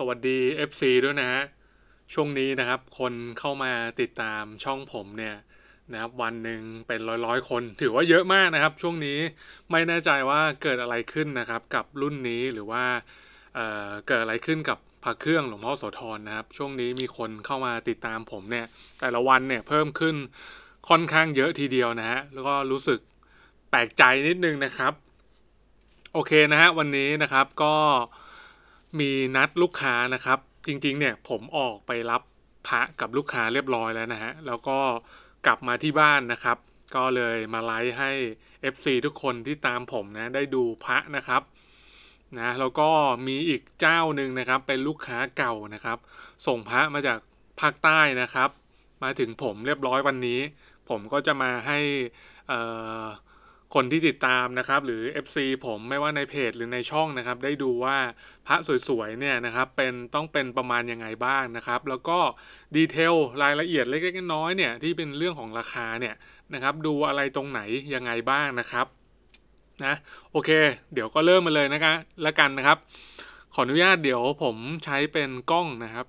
สวัสดี FC ด้วยนะฮะช่วงนี้นะครับ คนเข้ามาติดตามช่องผมเนี่ยนะครับ วันหนึ่งเป็นร้อยร้อยคน ถือว่าเยอะมากนะครับ ช่วงนี้ไม่แน่ใจว่าเกิดอะไรขึ้นนะครับ กับรุ่นนี้หรือว่าเเกิดอะไรขึ้นกับพระเครื่องหลวงพ่อโสธรนะครับช่วงนี้มีคนเข้ามาติดตามผมเนี่ย แต่ละวันเนี่ยเพิ่มขึ้นค่อนข้างเยอะทีเดียวนะฮะแล้วก็รู้สึกแปลกใจนิดนึงนะครับ โอเคนะฮะวันนี้นะครับก็มีนัดลูกค้านะครับจริงๆเนี่ยผมออกไปรับพระกับลูกค้าเรียบร้อยแล้วนะฮะ แล้วก็กลับมาที่บ้านนะครับ ก็เลยมาไลฟ์ให้ FC ทุกคนที่ตามผมนะได้ดูพระนะครับ นะแล้วก็มีอีกเจ้าหนึ่งนะครับ เป็นลูกค้าเก่านะครับ ส่งพระมาจากภาคใต้นะครับ มาถึงผมเรียบร้อยวันนี้ ผมก็จะมาให้คนที่ติดตามนะครับหรือ FC ผม ไม่ว่าในเพจ หรือในช่องนะครับ ได้ดูว่าพระสวยๆเนี่ยนะครับ เป็นต้องเป็นประมาณยังไงบ้างนะครับ แล้วก็ดีเทลรายละเอียดเล็ก ๆ น้อยๆเนี่ย ที่เป็นเรื่องของราคาเนี่ยนะครับ ดูอะไรตรงไหนยังไงบ้างนะครับนะโอเค เดี๋ยวก็เริ่มมาเลยนะคะละกันนะครับ ขออนุญาตเดี๋ยวผมใช้เป็นกล้องนะครับ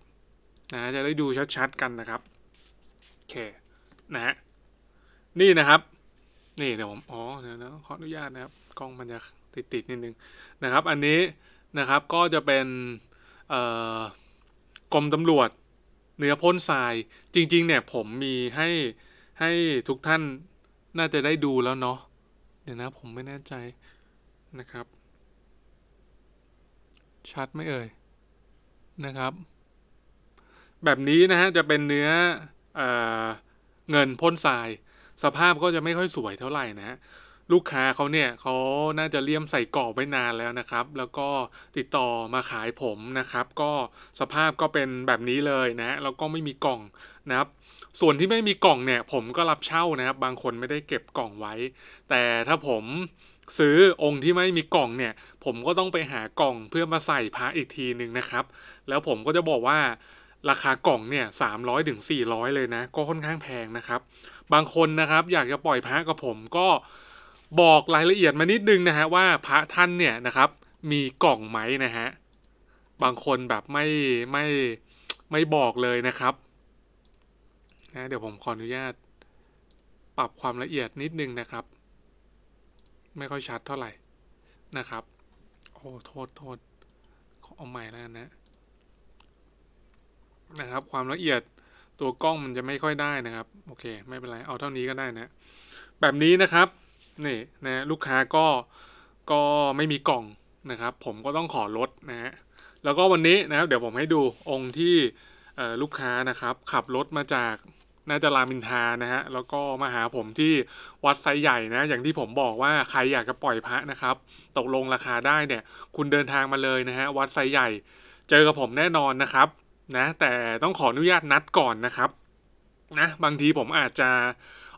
นะจะได้ดูชัดๆกันนะครับโอเคนะฮะนี่นะครับนี่เดี๋ยวผมอ๋อเดี๋ยวนะขออนุญาตนะครับกล้องมันจะติดติดนิดนึงนะครับ อันนี้นะครับก็จะเป็นกรมตำรวจเนื้อพ่นทราย จริงๆเนี่ยผมมีให้ให้ทุกท่านน่าจะได้ดูแล้วเนาะเดี๋ยวนะผมไม่แน่ใจนะครับชัดไม่เอ่ยนะครับ แบบนี้นะฮะจะเป็นเนื้อเอเงินพ่นทรายสภาพก็จะไม่ค่อยสวยเท่าไหร่นะฮะลูกค้าเขาเนี่ยเขาน่าจะเลี่ยมใส่กรอบไว้นานแล้วนะครับ แล้วก็ติดต่อมาขายผมนะครับ ก็สภาพก็เป็นแบบนี้เลยนะแล้วก็ไม่มีกล่องนะครับส่วนที่ไม่มีกล่องเนี่ย ผมก็รับเช่านะครับบางคนไม่ได้เก็บกล่องไว้ แต่ถ้าผมซื้อองค์ที่ไม่มีกล่องเนี่ย ผมก็ต้องไปหากล่องเพื่อมาใส่พระอีกทีหนึ่งนะครับ แล้วผมก็จะบอกว่าราคากล่องเนี่ยสามร้อยถึงสี่ร้อยเลยนะ ก็ค่อนข้างแพงนะครับบางคนนะครับ อยากจะปล่อยพระกับผมก็บอกรายละเอียดมานิดนึงนะฮะว่าพระท่านเนี่ยนะครับมีกล่องไหมนะฮะบางคนแบบไม่ไม่ไม่บอกเลยนะครับนะเดี๋ยวผมขออนุญาต ปรับความละเอียดนิดนึงนะครับ ไม่ค่อยชัดเท่าไหร่นะครับโอ้โทษโทษเอาใหม่แล้วนะนะครับความละเอียดตัวกล้องมันจะไม่ค่อยได้นะครับ โอเค ไม่เป็นไร เอาเท่านี้ก็ได้นะ แบบนี้นะครับนี่นะลูกค้าก็ก็ไม่มีกล่องนะครับ ผมก็ต้องขอลดนะฮะแล้วก็วันนี้นะครับเดี๋ยวผมให้ดูองค์ที่ลูกค้านะครับ ขับรถมาจากน่าจะรามินทานะฮะแล้วก็มาหาผมที่วัดไซใหญ่นะ อย่างที่ผมบอกว่าใครอยากจะปล่อยพระนะครับ ตกลงราคาได้เนี่ย คุณเดินทางมาเลยนะฮะวัดไซใหญ่ เจอกับผมแน่นอนนะครับนะแต่ต้องขออนุญาตนัดก่อนนะครับนะบางทีผมอาจจะ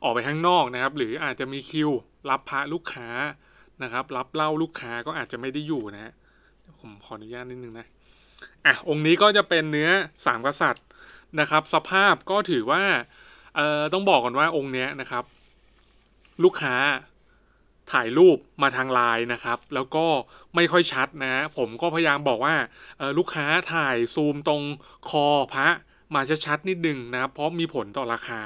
ออกไปข้างนอกนะครับ หรืออาจจะมีคิว รับพระลูกค้านะครับ รับเล่าลูกค้าก็อาจจะไม่ได้อยู่นะผมขออนุญาตนิดนึงนะอ่ะองค์นี้ก็จะเป็นเนื้อสามกษัตริย์นะครับ สภาพก็ถือว่าเอ่อต้องบอกก่อนว่าองค์เนี้ยนะครับ ลูกค้าถ่ายรูปมาทางไลน์นะครับ แล้วก็ไม่ค่อยชัดนะ ผมก็พยายามบอกว่าลูกค้าถ่ายซูมตรงคอพระมาจะชัดนิดนึงนะ เพราะมีผลต่อราคา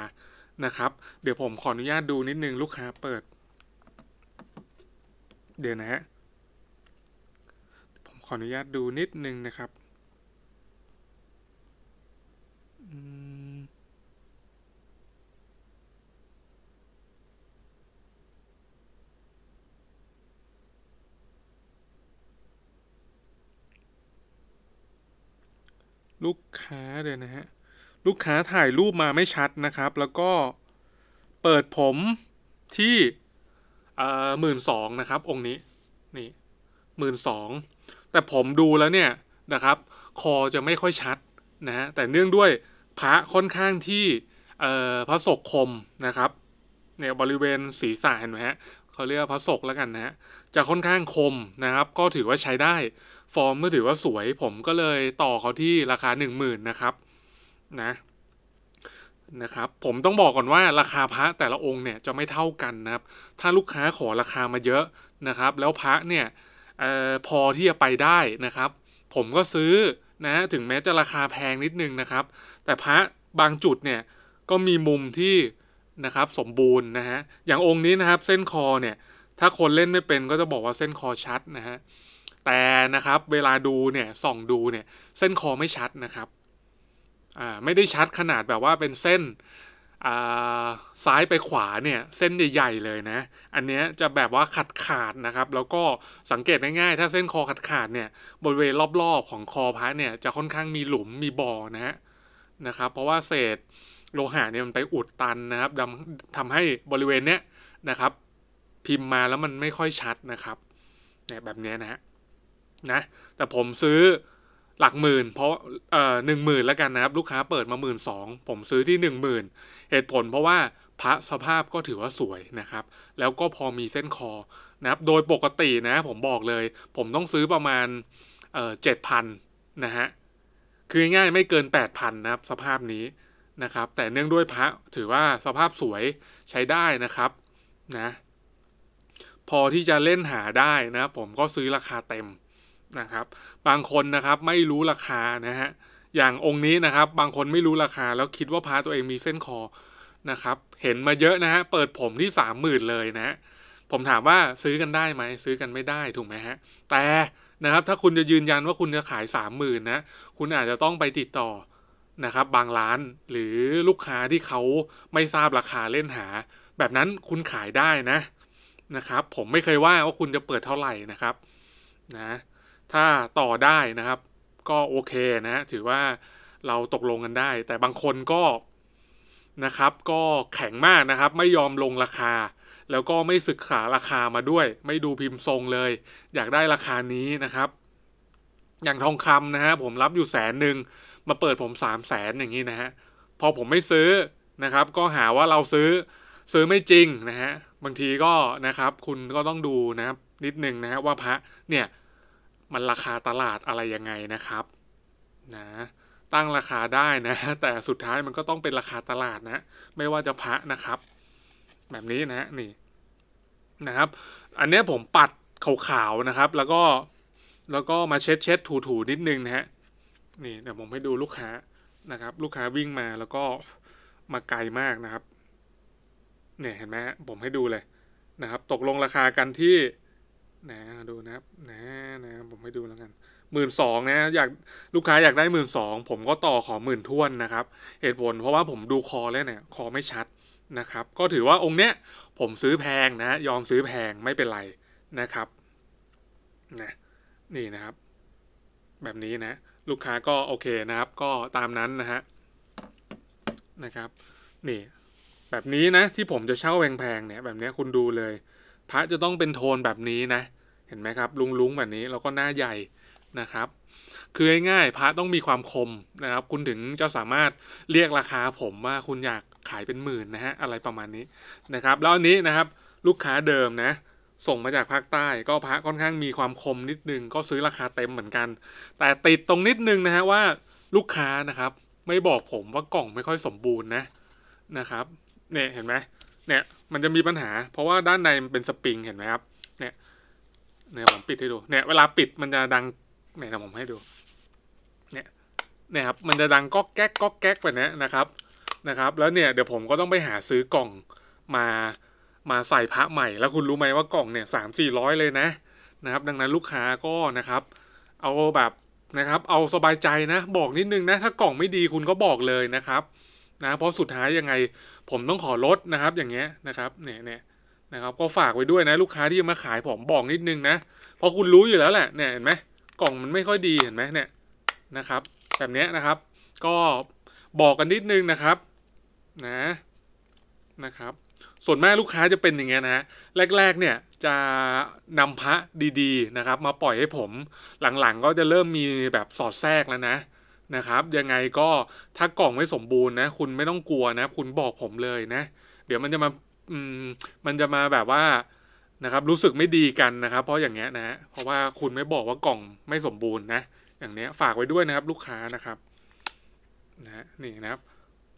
นะครับ เดี๋ยวผมขออนุญาตดูนิดนึงลูกค้าเปิด เดี๋ยวนะฮะผมขออนุญาตดูนิดนึงนะครับลูกค้าเลยนะฮะลูกค้าถ่ายรูปมาไม่ชัดนะครับ แล้วก็เปิดผมที่หมื่นสองนะครับ องค์นี้นี่หมื่นสองแต่ผมดูแล้วเนี่ยนะครับ คอจะไม่ค่อยชัดนะฮะแต่เนื่องด้วยพระค่อนข้างที่พระศกคมนะครับเนี่ยบริเวณศีรษะเห็นไหมฮะเขาเรียกพระศกแล้วกันนะฮะจะค่อนข้างคมนะครับ ก็ถือว่าใช้ได้ฟอร์มก็ถือว่าสวยผมก็เลยต่อเขาที่ราคา1 0,000นะครับนะนะครับผมต้องบอกก่อนว่าราคาพระแต่ละองค์เนี่ยจะไม่เท่ากันนะครับ ถ้าลูกค้าขอราคามาเยอะนะครับ แล้วพระเนี่ยออพอที่จะไปได้นะครับ ผมก็ซื้อนะถึงแม้จะราคาแพงนิดนึงนะครับ แต่พระบางจุดเนี่ย ก็มีมุมที่นะครับสมบูรณ์นะฮะอย่างองค์นี้นะครับเส้นคอเนี่ย ถ้าคนเล่นไม่เป็นก็จะบอกว่าเส้นคอชัดนะฮะแต่นะครับเวลาดูเนี่ยส่องดูเนี่ยเส้นคอไม่ชัดนะครับอ่าไม่ได้ชัดขนาดแบบว่าเป็นเส้นอ่าซ้ายไปขวาเนี่ย เส้นใหญ่ๆเลยนะ อันเนี้ยจะแบบว่าขาดขาดนะครับ แล้วก็สังเกตง่ายๆ ถ้าเส้นคอขาดขาดเนี่ย บริเวณรอบๆ ของคอพระเนี่ยจะค่อนข้างมีหลุมมีบ่อนะฮะนะครับ เพราะว่าเศษโลหะเนี่ยมันไปอุดตันนะครับทำให้บริเวณเนี้ยนะครับ พิมพ์มาแล้วมันไม่ค่อยชัดนะครับเนี่ยแบบนี้นะฮะนะแต่ผมซื้อหลักหมื่นเพราะเอ่อหนึ่งหมื่นแล้วกันนะครับลูกค้าเปิดมาหมื่นสองผมซื้อที่หนึ่งหมื่นเหตุผลเพราะว่าพระสภาพก็ถือว่าสวยนะครับแล้วก็พอมีเส้นคอนะครับโดยปกตินะผมบอกเลย ผมต้องซื้อประมาณเอ่อเจ็ดพันนะฮะ คือง่ายไม่เกินแปดพันนะครับ สภาพนี้นะครับแต่เนื่องด้วยพระถือว่าสภาพสวยใช้ได้นะครับนะพอที่จะเล่นหาได้นะผมก็ซื้อราคาเต็มนะครับบางคนนะครับไม่รู้ราคานะฮะอย่างองค์นี้นะครับ บางคนไม่รู้ราคา แล้วคิดว่าพรตัวเองมีเส้นคอนะครับ เห็นมาเยอะนะฮะเปิดผมที่สามหมื่นเลยนะฮะผมถามว่าซื้อกันได้ไหมซื้อกันไม่ได้ถูกไหมฮะ แต่นะครับ ถ้าคุณจะยืนยันว่าคุณจะขายสามหมื่นนะคุณอาจจะต้องไปติดต่อนะครับ บางร้านหรือลูกค้าที่เขาไม่ทราบราคาเล่นหา แบบนั้นคุณขายได้นะนะครับ ผมไม่เคยว่าว่าคุณจะเปิดเท่าไหร่นะครับ นะถ้าต่อได้นะครับก็โอเคนะถือว่าเราตกลงกันได้ แต่บางคนก็นะครับก็แข็งมากนะครับไม่ยอมลงราคา แล้วก็ไม่ศึกษาราคามาด้วย ไม่ดูพิมพ์ทรงเลย อยากได้ราคานี้นะครับ อย่างทองคำนะฮะผมรับอยู่แสนหนึ่ง มาเปิดผมสามแสนอย่างนี้นะฮะพอผมไม่ซื้อนะครับ ก็หาว่าเราซื้อซื้อไม่จริงนะฮะบางทีก็นะครับ คุณก็ต้องดูนะครับนิดนึงนะฮะว่าพระเนี่ยมันราคาตลาดอะไรยังไงนะครับ นะ ตั้งราคาได้นะแต่สุดท้ายมันก็ต้องเป็นราคาตลาดนะ ไม่ว่าจะพระนะครับ แบบนี้นะนี่นะครับ อันนี้ผมปัดขาวๆนะครับ แล้วก็แล้วก็มาเช็ดเช็ดถูๆนิดนึงนะฮะนี่เดี๋ยวผมให้ดูลูกค้านะครับ ลูกค้าวิ่งมาแล้วก็มาไกลมากนะครับ เนี่ยเห็นไหมผมให้ดูเลยนะครับ ตกลงราคากันที่นะดูนะนะนะผมให้ดูแล้วกันหมื่นสองนะอยากลูกค้าอยากได้หมื่นสองผมก็ต่อขอหมื่นท่วนนะครับเหตุผลเพราะว่าผมดูคอแล้วเนี่ยคอไม่ชัดนะครับ ก็ถือว่าองค์เนี้ยผมซื้อแพงนะ ยอมซื้อแพงไม่เป็นไรนะครับนะนี่นะครับ แบบนี้นะ ลูกค้าก็โอเคนะครับ ก็ตามนั้นนะฮะนะครับ นี่ แบบนี้นะที่ผมจะเช่าแพงๆเนี่ยแบบนี้คุณดูเลยพระจะต้องเป็นโทนแบบนี้นะห็นไหมครับลุงๆแบบนี้แล้วก็หน้าใหญ่นะครับคือง่ายๆพระต้องมีความคมนะครับ คุณถึงจะสามารถเรียกราคาผมว่าคุณอยากขายเป็นหมื่นนะฮะอะไรประมาณนี้นะครับแล้วอันนี้นะครับลูกค้าเดิมนะส่งมาจากภาคใต้ ก็พระค่อนข้างมีความคมนิดนึง ก็ซื้อราคาเต็มเหมือนกัน แต่ติดตรงนิดนึงนะฮะว่าลูกค้านะครับไม่บอกผมว่ากล่องไม่ค่อยสมบูรณ์นะนะครับเนี่ยเห็นไหมเนี่ยมันจะมีปัญหา เพราะว่าด้านในมันเป็นสปริงเห็นไหมครับเนี่ยผมปิดให้ดู เนี่ยเวลาปิดมันจะดัง เนี่ยผมให้ดู เนี่ย เนี่ยครับ มันจะดังก๊อกแก๊กก๊อกแก๊กไปเนี้นะครับ นะครับ แล้วเนี่ยเดี๋ยวผมก็ต้องไปหาซื้อกล่องมา มาใส่พระใหม่ แล้วคุณรู้ไหมว่ากล่องเนี่ยสามสี่ร้อยเลยนะ นะครับ ดังนั้นลูกค้าก็นะครับ เอาแบบนะครับ เอาสบายใจนะ บอกนิดนึงนะ ถ้ากล่องไม่ดีคุณก็บอกเลยนะครับ นะ เพราะสุดท้ายยังไงผมต้องขอลดนะครับอย่างเงี้ยนะครับ เนี่ยเนี่ยนะครับ ก็ฝากไว้ด้วยนะลูกค้าที่จะมาขายผมบอกนิดนึงนะเพราะคุณรู้อยู่แล้วแหละเนี่ยเห็นไหมกล่องมันไม่ค่อยดีเห็นไหมเนี่ยนะครับ แบบนี้นะครับ ก็บอกกันนิดนึงนะครับนะนะครับส่วนมากลูกค้าจะเป็นอย่างเงี้ยนะฮะแรกๆเนี่ยจะนำพระดีๆนะครับมาปล่อยให้ผมหลังๆก็จะเริ่มมีแบบสอดแทรกแล้วนะนะครับ ยังไงก็ถ้ากล่องไม่สมบูรณ์นะคุณไม่ต้องกลัวนะคุณบอกผมเลยนะ เดี๋ยวมันจะมาอืมมันจะมาแบบว่านะครับรู้สึกไม่ดีกันนะครับ เพราะอย่างเงี้ยนะฮะเพราะว่าคุณไม่บอกว่ากล่องไม่สมบูรณ์ นะ อย่างเนี้ยฝากไว้ด้วยนะครับลูกค้านะครับ นะนี่นะครับ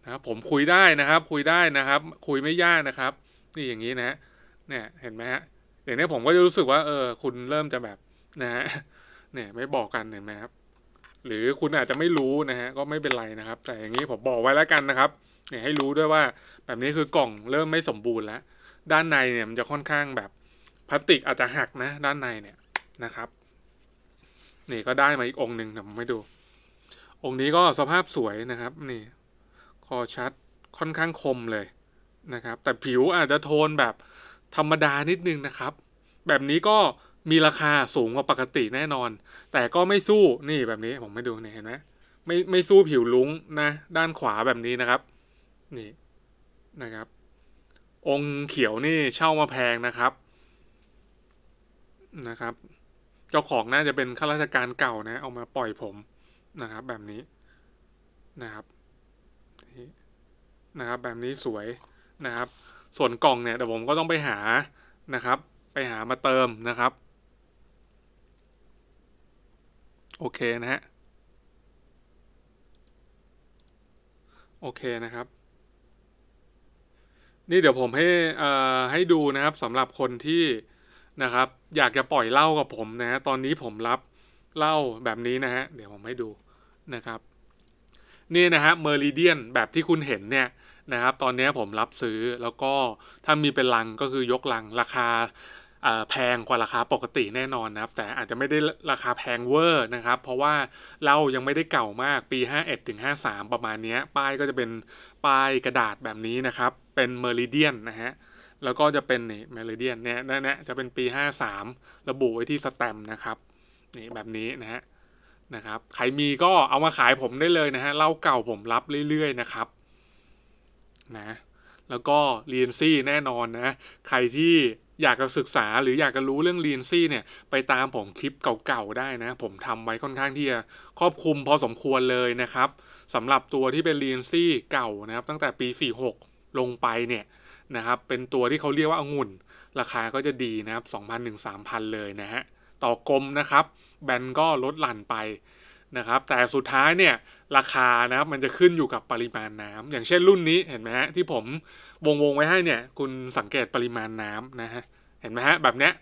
นะครับผมคุยได้นะครับ คุยได้นะครับ คุยไม่ยากนะครับ นี่อย่างนี้นะเนี่ย เห็นไหมฮะอย่างนี้ผมก็จะรู้สึกว่าเออคุณเริ่มจะแบบนะฮะเนี่ยไม่บอกกันเห็นไหมครับหรือคุณอาจจะไม่รู้นะฮะก็ไม่เป็นไรนะครับ แต่อย่างนี้ผมบอกไว้แล้วกันนะครับเนี่ยให้รู้ด้วยว่าแบบนี้คือกล่องเริ่มไม่สมบูรณ์แล้วด้านในเนี่ยมันจะค่อนข้างแบบพลาสติกอาจจะหักนะ ด้านในเนี่ยนะครับ นี่ก็ได้มาอีกองหนึ่งเดี๋ยวผมให้ดู องค์นี้ก็สภาพสวยนะครับ นี่ คอชัดค่อนข้างคมเลยนะครับ แต่ผิวอาจจะโทนแบบธรรมดานิดนึงนะครับ แบบนี้ก็มีราคาสูงกว่าปกติแน่นอน แต่ก็ไม่สู้นี่แบบนี้ผมไม่ดูนี่เห็นไหมไม่ไม่สู้ผิวลุ้งนะ ด้านขวาแบบนี้นะครับนี่ นะครับ องค์เขียวนี่ เช่ามาแพงนะครับนะครับ เจ้าของน่าจะเป็น ข้าราชการเก่านะ เอามาปล่อยผมนะครับ แบบนี้นะครับนะครับ แบบนี้สวยนะครับ ส่วนกล่องเนี่ยเดี๋ยวผมก็ต้องไปหานะครับ ไปหามาเติมนะครับ โอเคนะฮะโอเคนะครับนี่เดี๋ยวผมให้ให้ดูนะครับสำหรับคนที่นะครับ อยากจะปล่อยเหล้ากับผมนะตอนนี้ผมรับเหล้าแบบนี้นะฮะเดี๋ยวผมให้ดูนะครับนี่นะฮะเมอริเดียนแบบที่คุณเห็นเนี่ยนะครับ ตอนนี้ผมรับซื้อแล้วก็ถ้ามีเป็นลังก็คือยกลังราคาแพงกว่าราคาปกติแน่นอนนะครับ แต่อาจจะไม่ได้ราคาแพงเวอร์นะครับ เพราะว่าเรลายังไม่ได้เก่ามากปี 51-53 ประมาณนี้ป้ายก็จะเป็นป้ายกระดาษแบบนี้นะครับเป็นเมอริเดียนนะฮะ แล้วก็จะเป็นนี่เมอริเดียนเนี่ยนะนะจะเป็นปี 53ระบุไว้ที่สแตมนะครับนี่แบบนี้นะฮะนะครับ ใครมีก็เอามาขายผมได้เลยนะฮะเล่าเก่าผมรับเรื่อยๆนะครับนะแล้วก็เรียนซี่แน่นอนนะใครที่อยากจะศึกษาหรืออยากจะรู้เรื่องเรียนซี่เนี่ยไปตามผมคลิปเก่าๆได้นะผมทำไว้ค่อนข้างที่จะครอบคลุมพอสมควรเลยนะครับสำหรับตัวที่เป็นเรียนซี่เก่านะครับตั้งแต่ปี46ลงไปเนี่ยนะครับเป็นตัวที่เขาเรียกว่าองุ่น ราคาก็จะดีนะครับ 2,000ถึง3,000 เลยนะฮะต่อกลมนะครับ แบนก็ลดหลั่นไปนะครับ แต่สุดท้ายเนี่ยราคานะครับมันจะขึ้นอยู่กับปริมาณน้ำ อย่างเช่นรุ่นนี้เห็นไหมฮะที่ผมวงวงไว้ให้เนี่ยคุณสังเกตปริมาณน้ำนะฮะเห็นไหมฮะแบบเนี้ย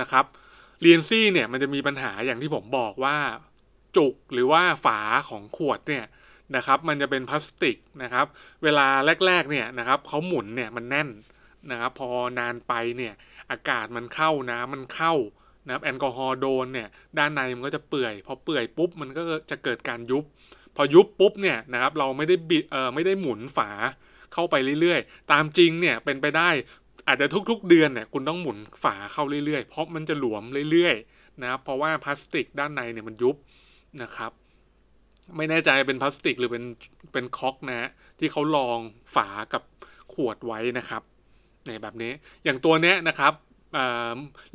นะครับเรียนซี่เนี่ยมันจะมีปัญหาอย่างที่ผมบอกว่าจุกหรือว่าฝาของขวดเนี่ยนะครับมันจะเป็นพลาสติกนะครับ เวลาแรก ๆเนี่ยนะครับเขาหมุนเนี่ยมันแน่นนะครับ พอนานไปเนี่ยอากาศมันเข้านะมันเข้านะครับแอลกอฮอล์โดนเนี่ยด้านในมันก็จะเปื่อยพอเปื่อยปุ๊บมันก็จะเกิดการยุบ พอยุบปุ๊บเนี่ยนะครับ เราไม่ได้บิดเออไม่ได้หมุนฝาเข้าไปเรื่อยๆ ตามจริงเนี่ยเป็นไปได้อาจจะทุกๆ เดือนเนี่ยคุณต้องหมุนฝาเข้าเรื่อยๆ เพราะมันจะหลวมเรื่อยๆ นะครับเพราะว่าพลาสติกด้านในเนี่ยมันยุบนะครับไม่แน่ใจเป็นพลาสติกหรือเป็นเป็นคอกนะฮะที่เขาลองฝากับขวดไว้นะครับ ในแบบนี้อย่างตัวเนี้ยนะครับ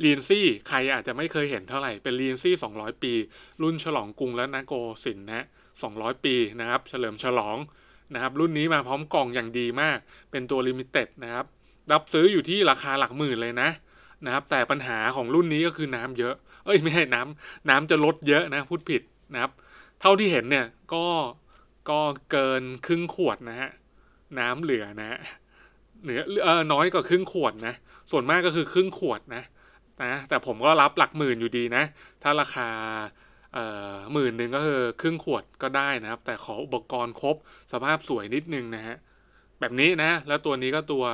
เรียนซี่ ใครอาจจะไม่เคยเห็นเท่าไหร่ เป็นเลียนซี่ 200 ปี รุ่นฉลองกรุงและนาโกสินนะ200 ปีนะครับ เฉลิมฉลองนะครับ รุ่นนี้มาพร้อมกล่องอย่างดีมาก เป็นตัวลิมิเต็ดนะครับรับซื้ออยู่ที่ราคาหลักหมื่นเลยนะ นะครับ แต่ปัญหาของรุ่นนี้ก็คือน้ำเยอะ เอ้ย ไม่ใช่น้ำ น้ำจะลดเยอะนะ พูดผิดนะครับเท่าที่เห็นเนี่ย ก็ก็เกินครึ่งขวดนะฮะน้ำเหลือนะฮะเหนือเออน้อยกว่าครึ่งขวดนะ ส่วนมากก็คือครึ่งขวดนะนะ แต่ผมก็รับหลักหมื่นอยู่ดีนะ ถ้าราคาเอ่อหมื่นหนึ่งก็คือครึ่งขวดก็ได้นะครับ แต่ขออุปกรณ์ครบสภาพสวยนิดนึงนะฮะแบบนี้นะ แล้วตัวนี้ก็ตัว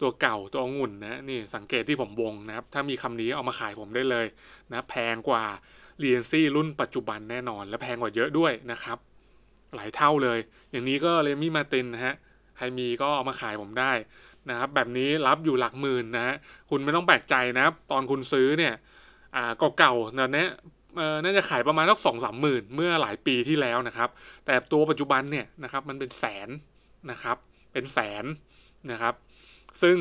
ตัวเก่าตัวองุ่นนะนี่สังเกตที่ผมวงนะครับ ถ้ามีคำนี้เอามาขายผมได้เลยนะแพงกว่าียนซี่รุ่นปัจจุบันแน่นอน และแพงกว่าเยอะด้วยนะครับ หลายเท่าเลย อย่างนี้ก็เลมี่มาตินนะฮะใครมีก็เอามาขายผมได้นะครับ แบบนี้รับอยู่หลักหมื่นนะฮะคุณไม่ต้องแปลกใจนะตอนคุณซื้อเนี่ยอ่าเก่าๆเนี่ยนน่าจะขายประมาณสักสองสามหมื่นเมื่อหลายปีที่แล้วนะครับ แต่ตัวปัจจุบันเนี่ยนะครับมันเป็นแสนนะครับ เป็นแสนนะครับ ซึ่ง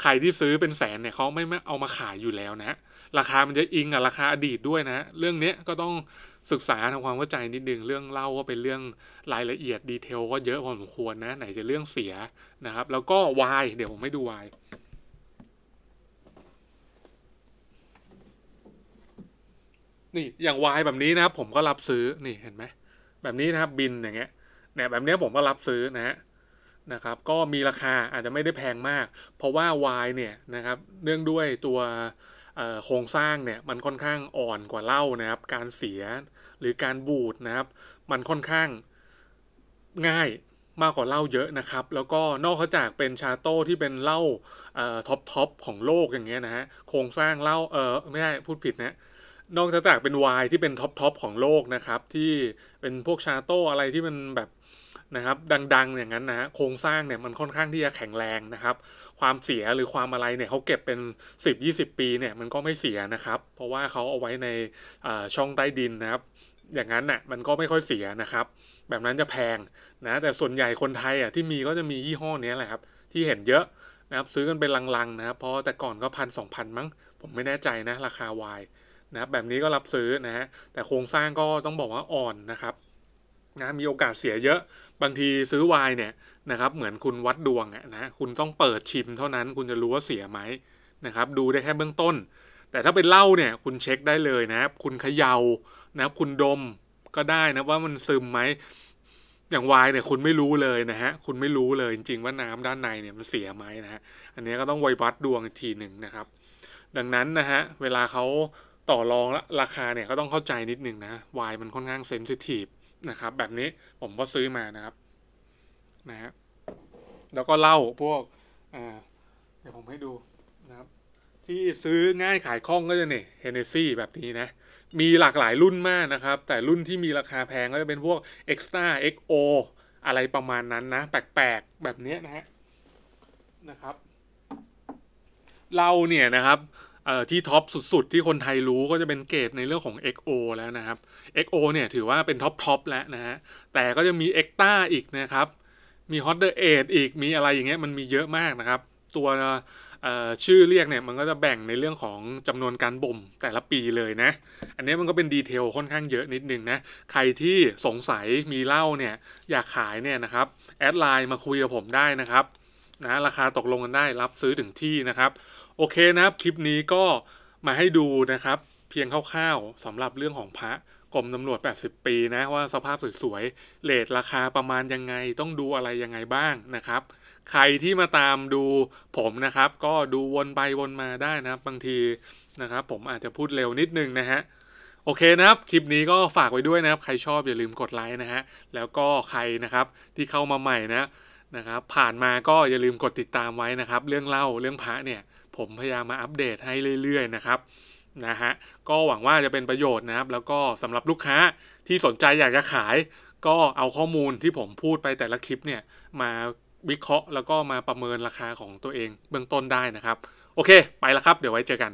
ใครที่ซื้อเป็นแสนเนี่ยเขาไม่มเอามาขายอยู่แล้วนะราคามันจะอิงกับราคาอดีตด้วยนะเรื่องนี้ก็ต้องศึกษาทำความเข้าใจนิดนึงเรื่องเล่าก็เป็นเรื่องรายละเอียดดีเทลก็เยอะพอสมควรนะ ไหนจะเรื่องเสียนะครับ แล้วก็วายเดี๋ยวผมไม่ดูวายนี่อย่างวายแบบนี้นะครับผมก็รับซื้อนี่เห็นไหมแบบนี้นะครับบินอย่างเงี้ยเนี่ยแบบนี้ผมก็รับซื้อนะฮะนะครับ ก็มีราคาอาจจะไม่ได้แพงมาก เพราะว่าวายเนี่ยนะครับเนื่องด้วยตัวโครงสร้างเนี่ยมันค่อนข้างอ่อนกว่าเหล้านะครับการเสียหรือการบูดนะครับ มันค่อนข้างง่ายมากกว่าเหล้าเยอะนะครับ แล้วก็นอกจากเป็นชาโต้ที่เป็นเหล้าท็อปทอปของโลกอย่างเงี้ยนะฮะโครงสร้างเหล้าเออไม่ใช่พูดผิดนะนอกจากเป็นไวน์ที่เป็นท็อปทอปของโลกนะครับที่เป็นพวกชาโต้อะไรที่มันแบบนะครับดังๆ อย่างนั้นนะฮะโครงสร้างเนี่ยมันค่อนข้างที่จะแข็งแรงนะครับ ความเสียหรือความอะไรเนี่ยเขาเก็บเป็น 10-20 ปีเนี่ยมันก็ไม่เสียนะครับ เพราะว่าเขาเอาไว้ในช่องใต้ดินนะครับ อย่างนั้นน่ะมันก็ไม่ค่อยเสียนะครับ แบบนั้นจะแพงนะแต่ส่วนใหญ่คนไทยอ่ะที่มีก็จะมียี่ห้อนี้แหละครับ ที่เห็นเยอะนะครับ ซื้อกันเป็นลังๆนะครับเพราะแต่ก่อนก็พันสองพันมั้ง ผมไม่แน่ใจนะราคาวายนะครับแบบนี้ก็รับซื้อนะฮะแต่โครงสร้างก็ต้องบอกว่าอ่อนนะครับนะมีโอกาสเสียเยอะ บางทีซื้อวายเนี่ยนะครับ เหมือนคุณวัดดวงนะ คุณต้องเปิดชิม เท่านั้น คุณจะรู้ว่าเสียไหมนะครับ ดูได้แค่เบื้องต้น แต่ถ้าเป็นเหล้าเนี่ย คุณเช็คได้เลยนะคุณเขยา่านะคุณดมก็ได้นะว่ามันซึมไหมอย่างวายเนี่ยคุณไม่รู้เลยนะฮะ คุณไม่รู้เลยจริงๆว่าน้ำด้านในเนี่ยมันเสียไหมนะฮะ อันนี้ก็ต้องไววัดดวงอีกทีหนึ่งนะครับ ดังนั้นนะฮะเวลาเขาต่อรองราคาเนี่ยก็ต้องเข้าใจนิดหนึ่งนะวายมันค่อนข้างเซนซิทีฟนะครับแบบนี้ผมก็ซื้อมานะครับ นะฮะแล้วก็เล่าพวกอ่าเดี๋ยวผมให้ดูนะครับ ที่ซื้อง่ายขายคล่องก็จะเนี่ยเฮเนซี่แบบนี้นะ มีหลากหลายรุ่นมากนะครับ แต่รุ่นที่มีราคาแพงก็จะเป็นพวก Extra XO อะไรประมาณนั้นนะแปลกๆแบบนี้นะฮะนะครับเราเนี่ยนะครับเอ่อที่ท็อปสุดๆ ที่คนไทยรู้ก็จะเป็นเกรดในเรื่องของ XO แล้วนะครับ XO เนี่ยถือว่าเป็นท็อปท็อปแล้วนะฮะแต่ก็จะมี ECTA อีกนะครับ มีฮอตเดอร์เออีกมีอะไรอย่างเงี้ยมันมีเยอะมากนะครับ ตัวชื่อเรียกเนี่ยมันก็จะแบ่งในเรื่องของจำนวนการบ่มแต่ละปีเลยนะ อันนี้มันก็เป็นดีเทลค่อนข้างเยอะนิดนึงนะใครที่สงสัยมีเหล้าเนี่ยอยากขายเนี่ยนะครับแอดไลน์มาคุยกับผมได้นะครับนะราคาตกลงกันได้รับซื้อถึงที่นะครับโอเคนะครับคลิปนี้ก็มาให้ดูนะครับ เพียงคร่าวๆสำหรับเรื่องของพระกรมตำรวจ80 ปีนะว่าสภาพสวยๆเลทราคาประมาณยังไงต้องดูอะไรยังไงบ้างนะครับ ใครที่มาตามดูผมนะครับก็ดูวนไปวนมาได้นะครับบางทีนะครับ ผมอาจจะพูดเร็วนิดนึงนะฮะโอเคนะครับ คลิปนี้ก็ฝากไว้ด้วยนะครับใครชอบอย่าลืมกดไลค์นะฮะแล้วก็ใครนะครับที่เข้ามาใหม่นะนะครับ ผ่านมาก็อย่าลืมกดติดตามไว้นะครับ เรื่องเล่าเรื่องพระเนี่ยผมพยายามมาอัปเดตให้เรื่อย ๆ นะครับ นะฮะก็หวังว่าจะเป็นประโยชน์นะครับ แล้วก็สำหรับลูกค้าที่สนใจอยากจะขาย ก็เอาข้อมูลที่ผมพูดไปแต่ละคลิปเนี่ย มาวิเคราะห์แล้วก็มาประเมินราคาของตัวเองเบื้องต้นได้นะครับ โอเคไปแล้วครับ เดี๋ยวไว้เจอกัน